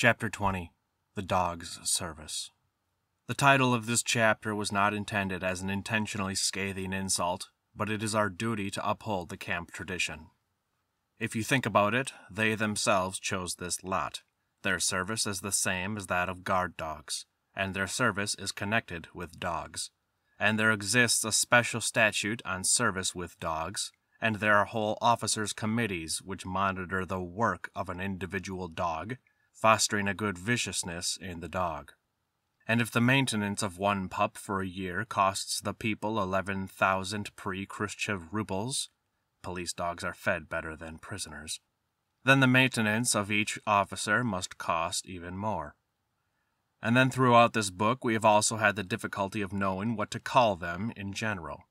Chapter 20 The Dog's Service The title of this chapter was not intended as an intentionally scathing insult, but it is our duty to uphold the camp tradition. If you think about it, they themselves chose this lot. Their service is the same as that of guard dogs, and their service is connected with dogs. And there exists a special statute on service with dogs, and there are whole officers' committees which monitor the work of an individual dog fostering a good viciousness in the dog. And if the maintenance of one pup for a year costs the people 11,000 pre Khrushchev rubles, police dogs are fed better than prisoners, then the maintenance of each officer must cost even more. And then throughout this book, we have also had the difficulty of knowing what to call them in general.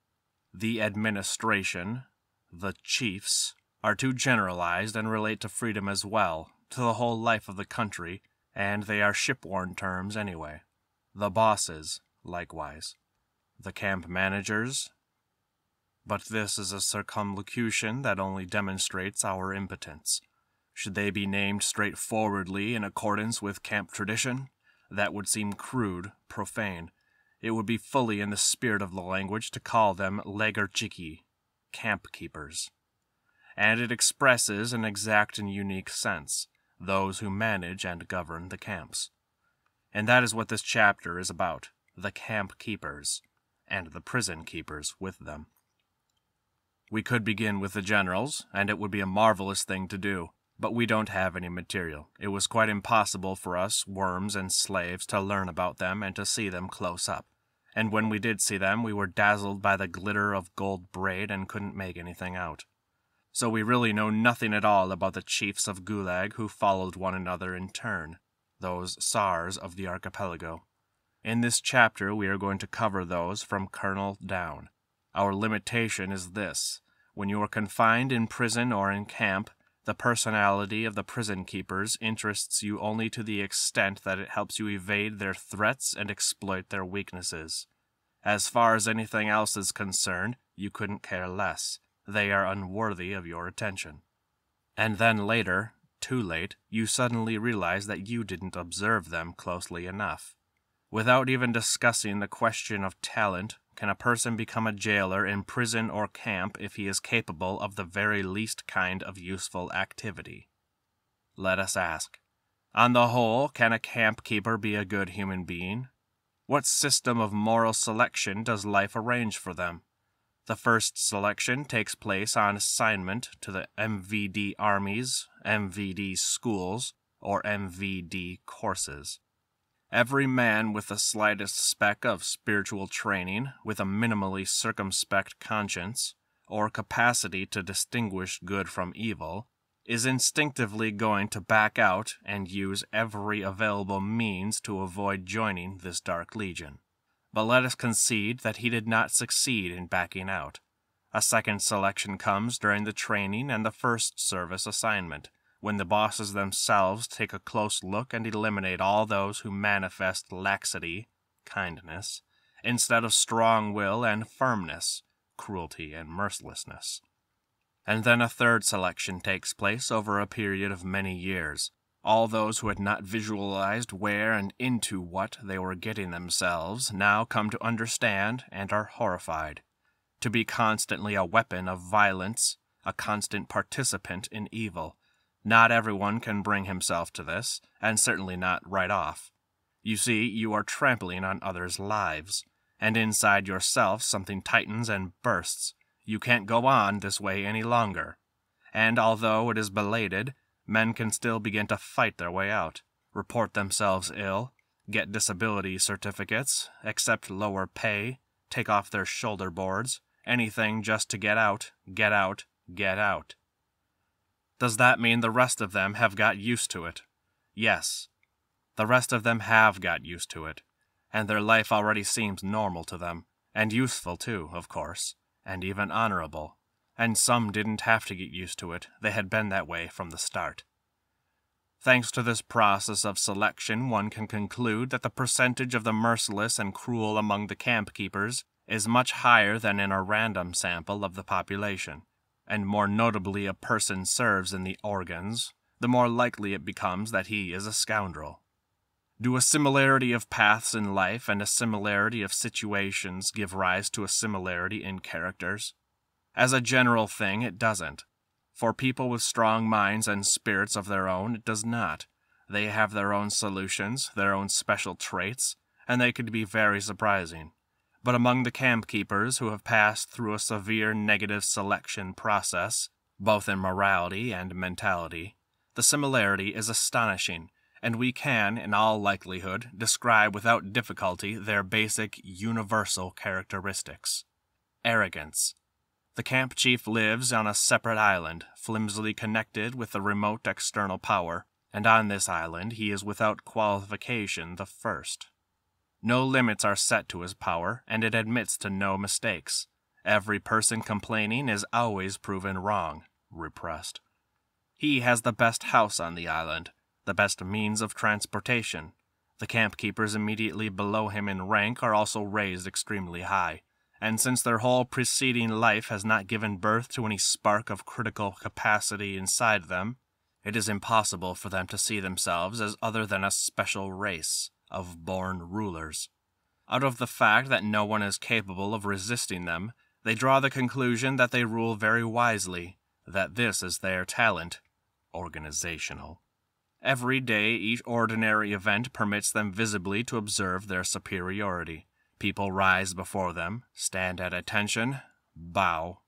The administration, the chiefs, are too generalized and relate to freedom as well to the whole life of the country, and they are shipworn terms anyway. The bosses, likewise. The camp managers. But this is a circumlocution that only demonstrates our impotence. Should they be named straightforwardly in accordance with camp tradition? That would seem crude, profane. It would be fully in the spirit of the language to call them lagerchiki, camp keepers. And it expresses an exact and unique sense those who manage and govern the camps. And that is what this chapter is about the camp keepers, and the prison keepers with them. We could begin with the generals, and it would be a marvelous thing to do, but we don't have any material. It was quite impossible for us, worms and slaves, to learn about them and to see them close up. And when we did see them, we were dazzled by the glitter of gold braid and couldn't make anything out so we really know nothing at all about the chiefs of Gulag who followed one another in turn, those SARS of the archipelago. In this chapter, we are going to cover those from colonel down. Our limitation is this when you are confined in prison or in camp, the personality of the prison keepers interests you only to the extent that it helps you evade their threats and exploit their weaknesses. As far as anything else is concerned, you couldn't care less. They are unworthy of your attention. And then later, too late, you suddenly realize that you didn't observe them closely enough. Without even discussing the question of talent, can a person become a jailer in prison or camp if he is capable of the very least kind of useful activity? Let us ask. On the whole, can a camp keeper be a good human being? What system of moral selection does life arrange for them? The first selection takes place on assignment to the MVD armies, MVD schools, or MVD courses. Every man with the slightest speck of spiritual training, with a minimally circumspect conscience, or capacity to distinguish good from evil, is instinctively going to back out and use every available means to avoid joining this dark legion but let us concede that he did not succeed in backing out. A second selection comes during the training and the first service assignment, when the bosses themselves take a close look and eliminate all those who manifest laxity, kindness, instead of strong will and firmness, cruelty and mercilessness. And then a third selection takes place over a period of many years, all those who had not visualized where and into what they were getting themselves now come to understand and are horrified. To be constantly a weapon of violence, a constant participant in evil. Not everyone can bring himself to this, and certainly not right off. You see, you are trampling on others' lives, and inside yourself something tightens and bursts. You can't go on this way any longer. And although it is belated, men can still begin to fight their way out, report themselves ill, get disability certificates, accept lower pay, take off their shoulder boards, anything just to get out, get out, get out. Does that mean the rest of them have got used to it? Yes. The rest of them have got used to it, and their life already seems normal to them, and useful too, of course, and even honorable and some didn't have to get used to it, they had been that way from the start. Thanks to this process of selection, one can conclude that the percentage of the merciless and cruel among the camp keepers is much higher than in a random sample of the population, and more notably a person serves in the organs, the more likely it becomes that he is a scoundrel. Do a similarity of paths in life and a similarity of situations give rise to a similarity in characters? As a general thing, it doesn't. For people with strong minds and spirits of their own, it does not. They have their own solutions, their own special traits, and they could be very surprising. But among the camp keepers who have passed through a severe negative selection process, both in morality and mentality, the similarity is astonishing, and we can, in all likelihood, describe without difficulty their basic, universal characteristics arrogance, the camp chief lives on a separate island, flimsily connected with a remote external power, and on this island he is without qualification the first. No limits are set to his power, and it admits to no mistakes. Every person complaining is always proven wrong, repressed. He has the best house on the island, the best means of transportation. The camp keepers immediately below him in rank are also raised extremely high and since their whole preceding life has not given birth to any spark of critical capacity inside them, it is impossible for them to see themselves as other than a special race of born rulers. Out of the fact that no one is capable of resisting them, they draw the conclusion that they rule very wisely, that this is their talent, organizational. Every day, each ordinary event permits them visibly to observe their superiority. People rise before them, stand at attention, bow.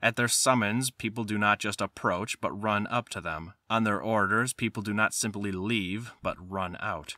At their summons, people do not just approach, but run up to them. On their orders, people do not simply leave, but run out.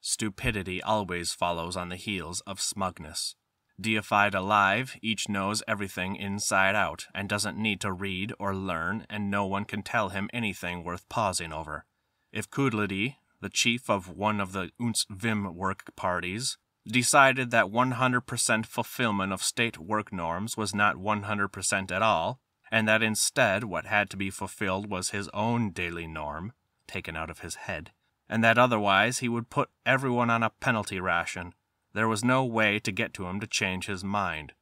Stupidity always follows on the heels of smugness. Deified alive, each knows everything inside out and doesn't need to read or learn, and no one can tell him anything worth pausing over. If Kudladi, the chief of one of the Unz work parties, decided that 100% fulfillment of state work norms was not 100% at all, and that instead what had to be fulfilled was his own daily norm, taken out of his head, and that otherwise he would put everyone on a penalty ration. There was no way to get to him to change his mind.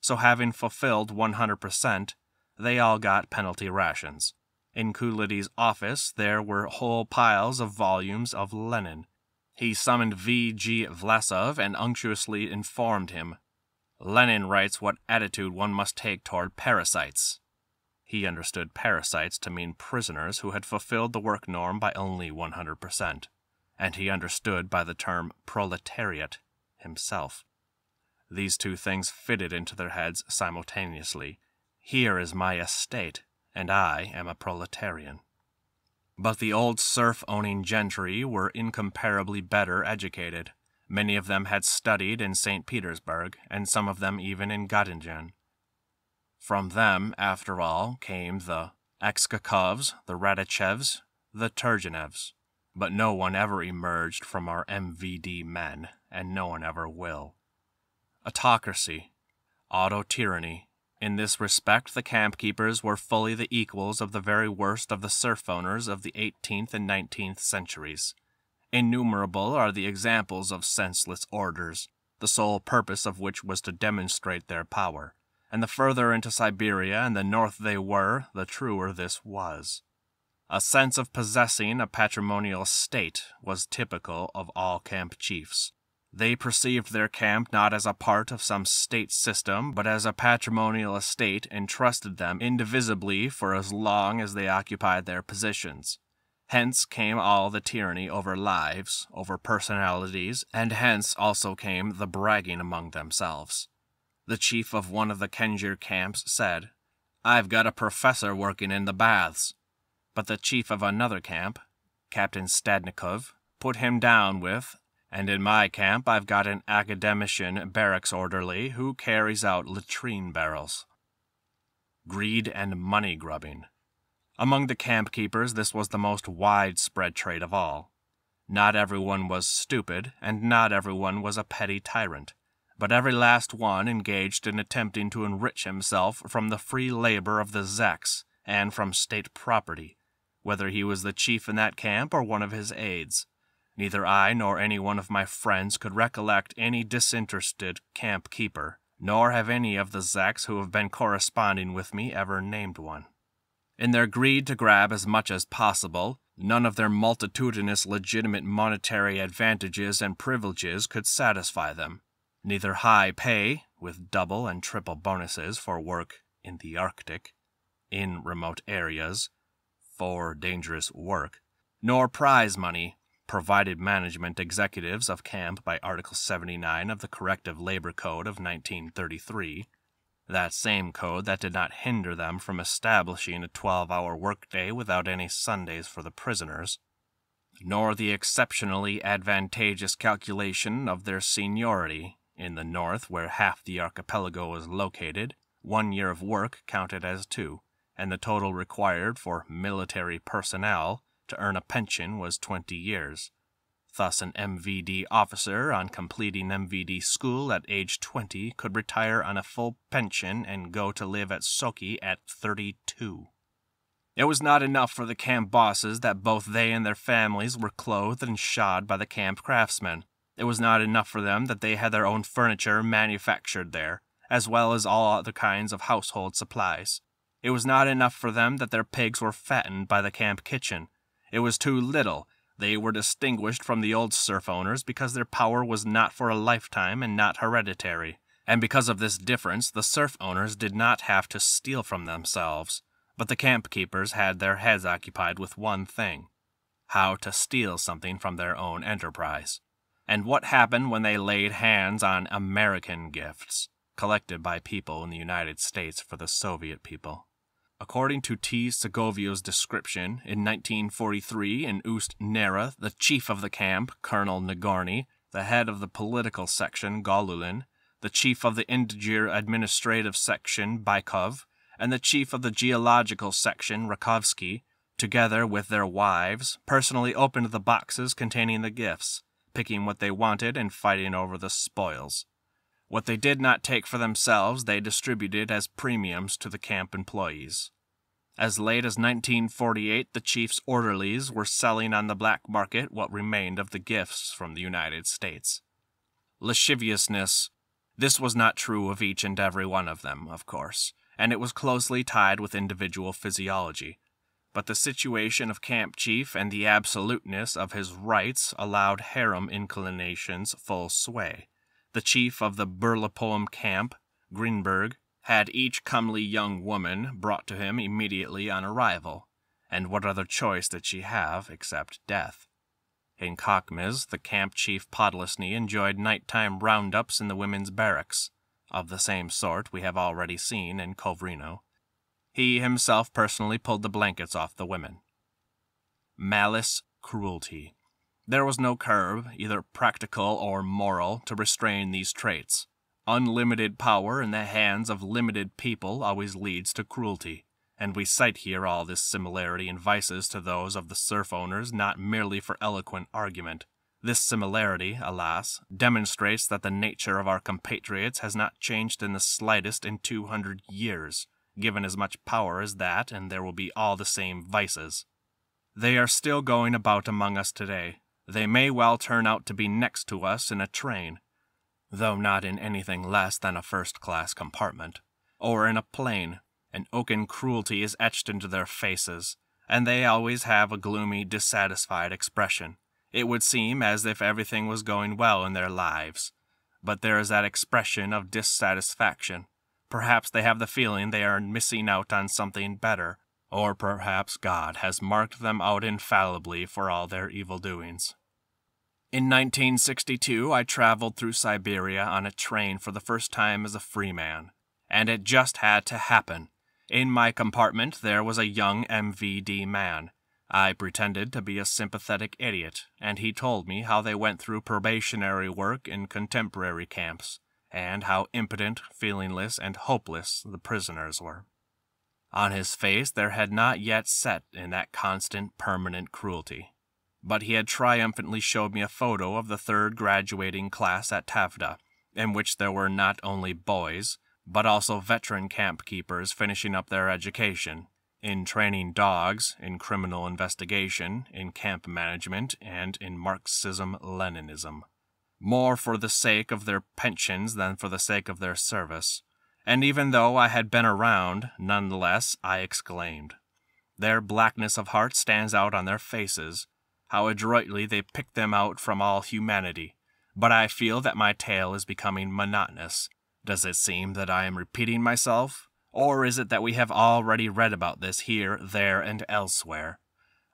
So, having fulfilled 100%, they all got penalty rations. In Kulity's office, there were whole piles of volumes of Lenin, he summoned V. G. Vlasov and unctuously informed him Lenin writes what attitude one must take toward parasites. He understood parasites to mean prisoners who had fulfilled the work norm by only 100%, and he understood by the term proletariat himself. These two things fitted into their heads simultaneously. Here is my estate, and I am a proletarian. But the old serf owning gentry were incomparably better educated. Many of them had studied in St. Petersburg, and some of them even in Göttingen. From them, after all, came the Exkakovs, the Radichevs, the Turgenevs. But no one ever emerged from our MVD men, and no one ever will. Autocracy, auto tyranny, in this respect, the camp keepers were fully the equals of the very worst of the serf owners of the 18th and 19th centuries. Innumerable are the examples of senseless orders, the sole purpose of which was to demonstrate their power, and the further into Siberia and the north they were, the truer this was. A sense of possessing a patrimonial state was typical of all camp chiefs, they perceived their camp not as a part of some state system, but as a patrimonial estate entrusted them indivisibly for as long as they occupied their positions. Hence came all the tyranny over lives, over personalities, and hence also came the bragging among themselves. The chief of one of the Kenjir camps said, I've got a professor working in the baths. But the chief of another camp, Captain Stadnikov, put him down with, and in my camp, I've got an academician barracks orderly who carries out latrine barrels. Greed and money grubbing. Among the camp keepers, this was the most widespread trait of all. Not everyone was stupid, and not everyone was a petty tyrant, but every last one engaged in attempting to enrich himself from the free labor of the Zeks and from state property, whether he was the chief in that camp or one of his aides. Neither I nor any one of my friends could recollect any disinterested camp keeper, nor have any of the Zacks who have been corresponding with me ever named one. In their greed to grab as much as possible, none of their multitudinous legitimate monetary advantages and privileges could satisfy them. Neither high pay, with double and triple bonuses for work in the Arctic, in remote areas, for dangerous work, nor prize money, provided management executives of camp by Article 79 of the Corrective Labor Code of 1933, that same code that did not hinder them from establishing a 12 hour workday without any Sundays for the prisoners, nor the exceptionally advantageous calculation of their seniority in the north, where half the archipelago is located, one year of work counted as two, and the total required for military personnel to earn a pension was 20 years. Thus, an MVD officer on completing MVD school at age 20 could retire on a full pension and go to live at Soki at 32. It was not enough for the camp bosses that both they and their families were clothed and shod by the camp craftsmen. It was not enough for them that they had their own furniture manufactured there, as well as all other kinds of household supplies. It was not enough for them that their pigs were fattened by the camp kitchen, it was too little. They were distinguished from the old serf owners because their power was not for a lifetime and not hereditary. And because of this difference, the serf owners did not have to steal from themselves. But the camp keepers had their heads occupied with one thing how to steal something from their own enterprise. And what happened when they laid hands on American gifts collected by people in the United States for the Soviet people? According to T. Segovio's description, in 1943 in Ust Nera, the chief of the camp, Colonel Nagorny, the head of the political section, Golulin, the chief of the Indigir administrative section, Bykov, and the chief of the geological section, Rakovsky, together with their wives, personally opened the boxes containing the gifts, picking what they wanted and fighting over the spoils. What they did not take for themselves, they distributed as premiums to the camp employees. As late as 1948, the chief's orderlies were selling on the black market what remained of the gifts from the United States. Lasciviousness. This was not true of each and every one of them, of course, and it was closely tied with individual physiology. But the situation of camp chief and the absoluteness of his rights allowed harem inclinations full sway the chief of the Burlapoem camp, Greenberg, had each comely young woman brought to him immediately on arrival, and what other choice did she have except death? In Kokmiz, the camp chief Podlesny enjoyed nighttime roundups in the women's barracks, of the same sort we have already seen in Kovrino. He himself personally pulled the blankets off the women. Malice, cruelty. There was no curb, either practical or moral, to restrain these traits. Unlimited power in the hands of limited people always leads to cruelty, and we cite here all this similarity in vices to those of the serf owners not merely for eloquent argument. This similarity, alas, demonstrates that the nature of our compatriots has not changed in the slightest in two hundred years. Given as much power as that, and there will be all the same vices. They are still going about among us today, they may well turn out to be next to us in a train, though not in anything less than a first class compartment, or in a plane, An oaken cruelty is etched into their faces, and they always have a gloomy, dissatisfied expression. It would seem as if everything was going well in their lives, but there is that expression of dissatisfaction. Perhaps they have the feeling they are missing out on something better, or perhaps God has marked them out infallibly for all their evil doings. In 1962, I traveled through Siberia on a train for the first time as a free man, and it just had to happen. In my compartment, there was a young MVD man. I pretended to be a sympathetic idiot, and he told me how they went through probationary work in contemporary camps, and how impotent, feelingless, and hopeless the prisoners were. On his face there had not yet set in that constant, permanent cruelty, but he had triumphantly showed me a photo of the third graduating class at Tavda, in which there were not only boys, but also veteran camp keepers finishing up their education in training dogs, in criminal investigation, in camp management, and in Marxism Leninism. More for the sake of their pensions than for the sake of their service. And even though I had been around, none the less I exclaimed. Their blackness of heart stands out on their faces, how adroitly they pick them out from all humanity. But I feel that my tale is becoming monotonous. Does it seem that I am repeating myself? Or is it that we have already read about this here, there, and elsewhere?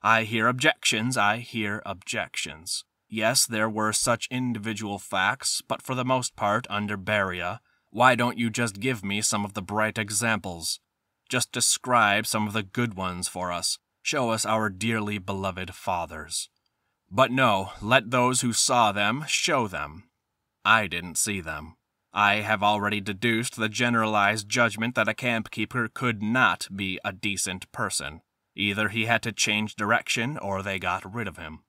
I hear objections, I hear objections. Yes, there were such individual facts, but for the most part under Beria. Why don't you just give me some of the bright examples? Just describe some of the good ones for us. Show us our dearly beloved fathers. But no, let those who saw them show them. I didn't see them. I have already deduced the generalized judgment that a camp keeper could not be a decent person. Either he had to change direction or they got rid of him.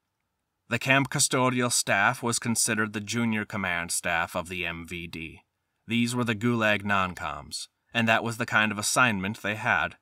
The camp custodial staff was considered the junior command staff of the MVD. These were the Gulag non-coms, and that was the kind of assignment they had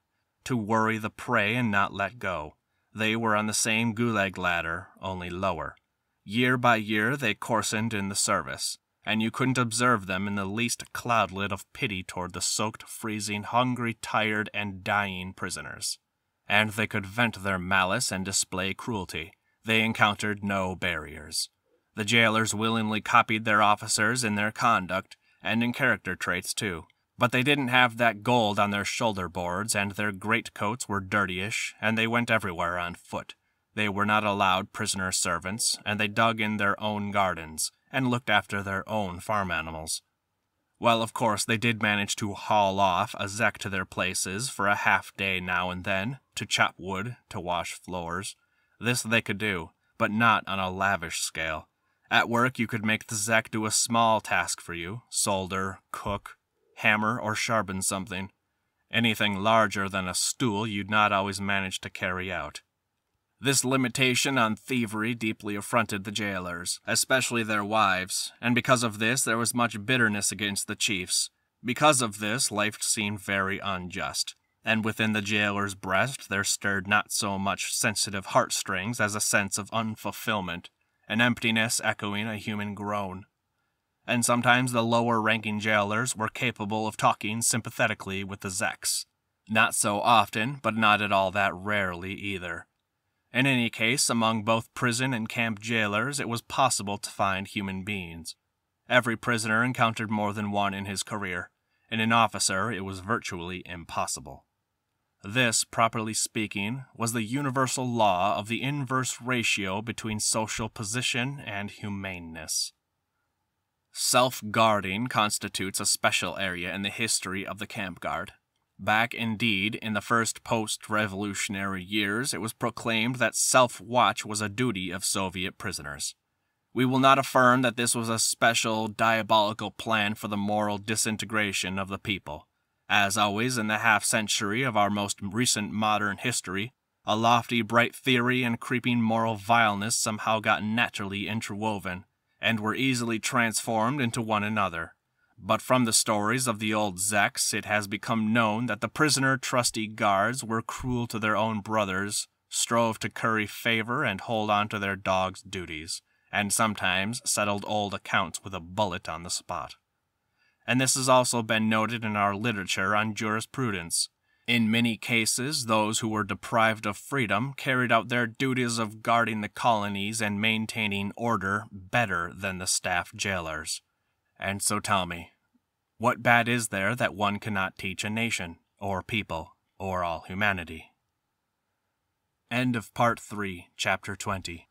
to worry the prey and not let go. They were on the same gulag ladder, only lower. Year by year they coarsened in the service, and you couldn't observe them in the least cloudlet of pity toward the soaked, freezing, hungry, tired, and dying prisoners. And they could vent their malice and display cruelty. They encountered no barriers. The jailers willingly copied their officers in their conduct and in character traits, too. But they didn't have that gold on their shoulder boards, and their greatcoats were dirtyish, and they went everywhere on foot. They were not allowed prisoner servants, and they dug in their own gardens, and looked after their own farm animals. Well, of course, they did manage to haul off a Zek to their places for a half day now and then, to chop wood, to wash floors. This they could do, but not on a lavish scale. At work, you could make the Zek do a small task for you solder, cook, hammer, or sharpen something. Anything larger than a stool you'd not always manage to carry out. This limitation on thievery deeply affronted the jailers, especially their wives, and because of this there was much bitterness against the chiefs. Because of this, life seemed very unjust, and within the jailer's breast there stirred not so much sensitive heartstrings as a sense of unfulfillment, an emptiness echoing a human groan and sometimes the lower ranking jailers were capable of talking sympathetically with the Zeks. Not so often, but not at all that rarely either. In any case, among both prison and camp jailers, it was possible to find human beings. Every prisoner encountered more than one in his career. In an officer, it was virtually impossible. This, properly speaking, was the universal law of the inverse ratio between social position and humaneness. Self guarding constitutes a special area in the history of the camp guard. Back indeed, in the first post revolutionary years, it was proclaimed that self watch was a duty of Soviet prisoners. We will not affirm that this was a special, diabolical plan for the moral disintegration of the people. As always, in the half century of our most recent modern history, a lofty, bright theory and creeping moral vileness somehow got naturally interwoven and were easily transformed into one another. But from the stories of the old Zeks, it has become known that the prisoner trusty guards were cruel to their own brothers, strove to curry favor and hold on to their dogs' duties, and sometimes settled old accounts with a bullet on the spot. And this has also been noted in our literature on jurisprudence, in many cases, those who were deprived of freedom carried out their duties of guarding the colonies and maintaining order better than the staff jailers. And so tell me, what bad is there that one cannot teach a nation, or people, or all humanity? End of Part 3, Chapter 20.